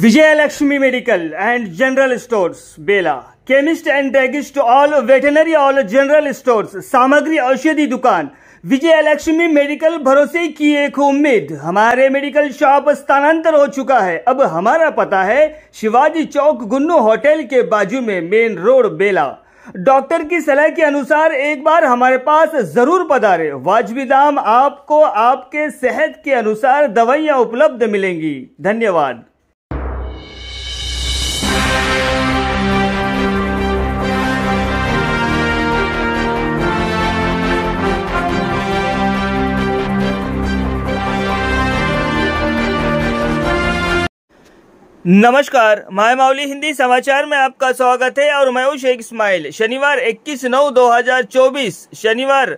Vijay Lakshmi medical and general store Bela chemist and druggist all veterinary all general stores सामग्री औषधि दुकान विजय Lakshmi medical भरोसे की एक उम्मीद हमारे मेडिकल शॉप स्थानांतर हो चुका है अब हमारा पता है शिवाजी चौक गुन्नू होटल के बाजू में मेन रोड बेला डॉक्टर की सलाह के अनुसार एक बार हमारे पास जरूर पधारे वाजबी दाम आपको आपके सेहत के अनुसार दवाइयां उपलब्ध मिलेंगी धन्यवाद नमस्कार माय माउली हिंदी समाचार में आपका स्वागत है और मैं हूँ शेख इस्माइल शनिवार 21 नौ 2024 शनिवार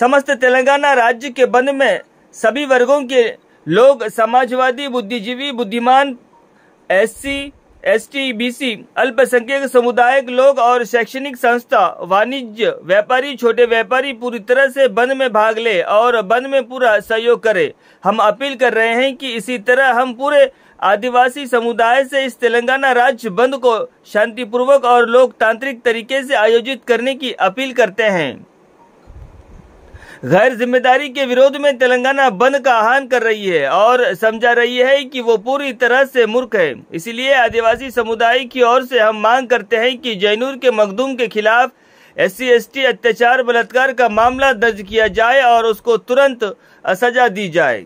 समस्त तेलंगाना राज्य के बंद में सभी वर्गों के लोग समाजवादी बुद्धिजीवी बुद्धिमान एससी एसटी बीसी अल्पसंख्यक समुदाय लोग और शैक्षणिक संस्था वाणिज्य व्यापारी छोटे व्यापारी पूरी तरह से बंद में भाग ले और बंद में पूरा सहयोग करे हम अपील कर रहे हैं कि इसी तरह हम पूरे आदिवासी समुदाय से इस तेलंगाना राज्य बंद को शांतिपूर्वक और लोकतांत्रिक तरीके से आयोजित करने की अपील करते हैं गैर जिम्मेदारी के विरोध में तेलंगाना बंद का आह्वान कर रही है और समझा रही है कि वो पूरी तरह से मूर्ख है इसलिए आदिवासी समुदाय की ओर से हम मांग करते हैं कि जैनूर के मखदूम के खिलाफ एस सी अत्याचार बलात्कार का मामला दर्ज किया जाए और उसको तुरंत सजा दी जाए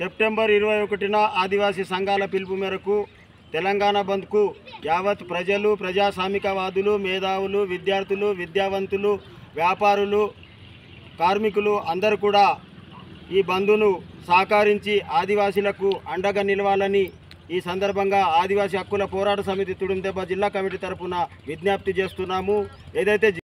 సెప్టెంబర్ ఇరవై ఒకటిన ఆదివాసీ సంఘాల పిలుపు మేరకు తెలంగాణ బంద్కు యావత్ ప్రజలు ప్రజాస్వామికవాదులు మేధావులు విద్యార్థులు విద్యావంతులు వ్యాపారులు కార్మికులు అందరూ కూడా ఈ బంధును సహకరించి ఆదివాసీలకు అండగా నిలవాలని ఈ సందర్భంగా ఆదివాసీ హక్కుల పోరాట సమితి తుడుందెబ్బ జిల్లా కమిటీ తరఫున విజ్ఞప్తి చేస్తున్నాము ఏదైతే